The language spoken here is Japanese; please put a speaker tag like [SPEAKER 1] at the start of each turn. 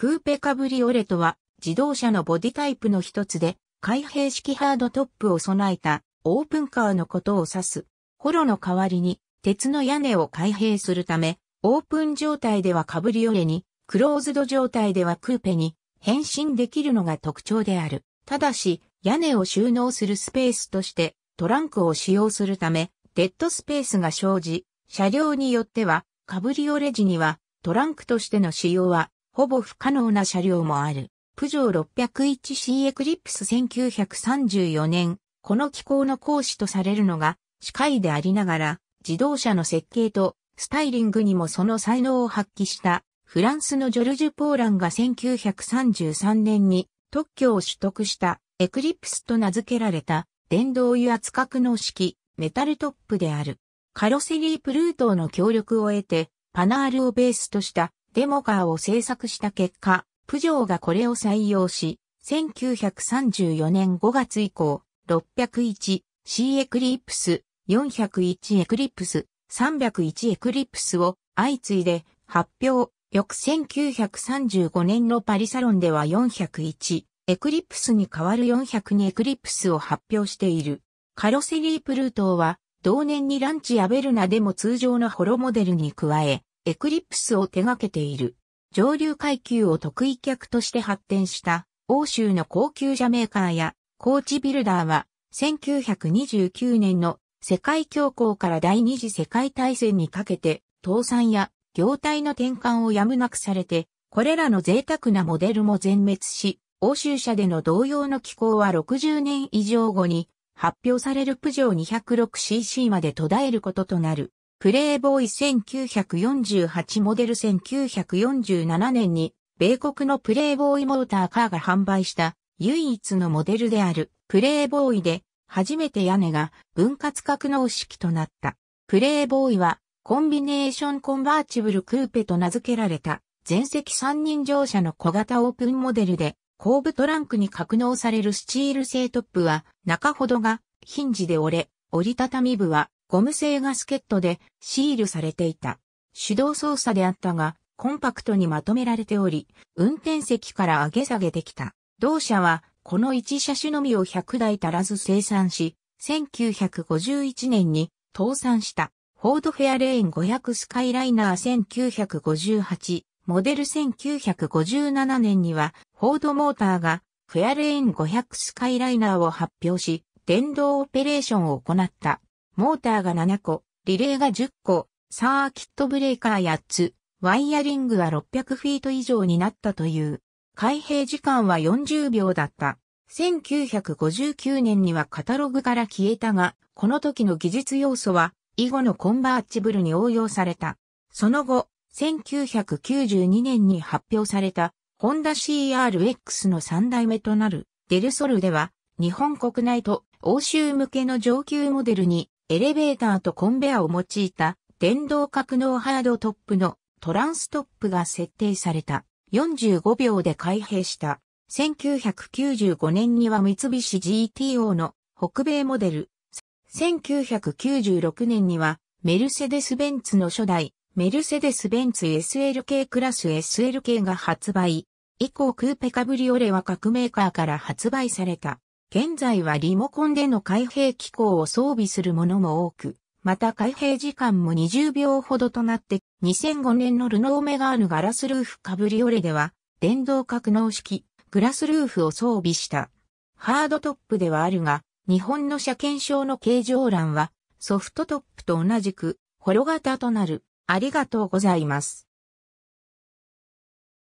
[SPEAKER 1] クーペカブリオレとは自動車のボディタイプの一つで開閉式ハードトップを備えたオープンカーのことを指す。ホロの代わりに鉄の屋根を開閉するためオープン状態ではカブリオレにクローズド状態ではクーペに変身できるのが特徴である。ただし屋根を収納するスペースとしてトランクを使用するためデッドスペースが生じ車両によってはカブリオレ時にはトランクとしての使用はほぼ不可能な車両もある。プジョー 601C エクリプス1934年、この機構の講師とされるのが、司会でありながら、自動車の設計とスタイリングにもその才能を発揮した、フランスのジョルジュ・ポーランが1933年に特許を取得したエクリプスと名付けられた電動油圧格納式メタルトップである。カロセリープルートの協力を得てパナールをベースとしたデモカーを制作した結果、プジョーがこれを採用し、1934年5月以降、601、C エクリプス、401エクリプス、301エクリプスを相次いで発表。翌1935年のパリサロンでは401、エクリプスに代わる402エクリプスを発表している。カロセリープルートは、同年にランチやベルナでも通常のホロモデルに加え、エクリプスを手掛けている。上流階級を得意客として発展した欧州の高級車メーカーやコーチビルダーは1929年の世界恐慌から第二次世界大戦にかけて倒産や業態の転換をやむなくされてこれらの贅沢なモデルも全滅し欧州車での同様の機構は60年以上後に発表されるプジョー 206cc まで途絶えることとなる。プレイボーイ1948モデル1947年に、米国のプレイボーイモーターカーが販売した唯一のモデルであるプレイボーイで初めて屋根が分割格納式となった。プレイボーイはコンビネーションコンバーチブルクーペと名付けられた全席3人乗車の小型オープンモデルで後部トランクに格納されるスチール製トップは中ほどがヒンジで折れ折りたたみ部はゴム製ガスケットでシールされていた。手動操作であったが、コンパクトにまとめられており、運転席から上げ下げできた。同社は、この1車種のみを100台足らず生産し、1951年に倒産した。フォードフェアレーン500スカイライナー1958、モデル1957年には、フォードモーターがフェアレーン500スカイライナーを発表し、電動オペレーションを行った。モーターが7個、リレーが10個、サーキットブレーカー8つ、ワイヤリングは600フィート以上になったという。開閉時間は40秒だった。1959年にはカタログから消えたが、この時の技術要素は、以後のコンバーチブルに応用された。その後、1992年に発表された、ホンダ CRX の3代目となる、デルソルでは、日本国内と欧州向けの上級モデルにエレベーターとコンベアを用いた電動格納ハードトップのトランストップが設定された。45秒で開閉した。1995年には三菱 GTO の北米モデル。1996年にはメルセデス・ベンツの初代メルセデス・ベンツ SLK クラス SLK が発売。以降クーペカブリオレは各メーカーから発売された。現在はリモコンでの開閉機構を装備するものも多く、また開閉時間も20秒ほどとなって、2005年のルノーメガーヌガラスルーフカブリオレでは、電動格納式、グラスルーフを装備した。ハードトップではあるが、日本の車検証の形状欄は、ソフトトップと同じく、ホロ型となる。ありがとうございます。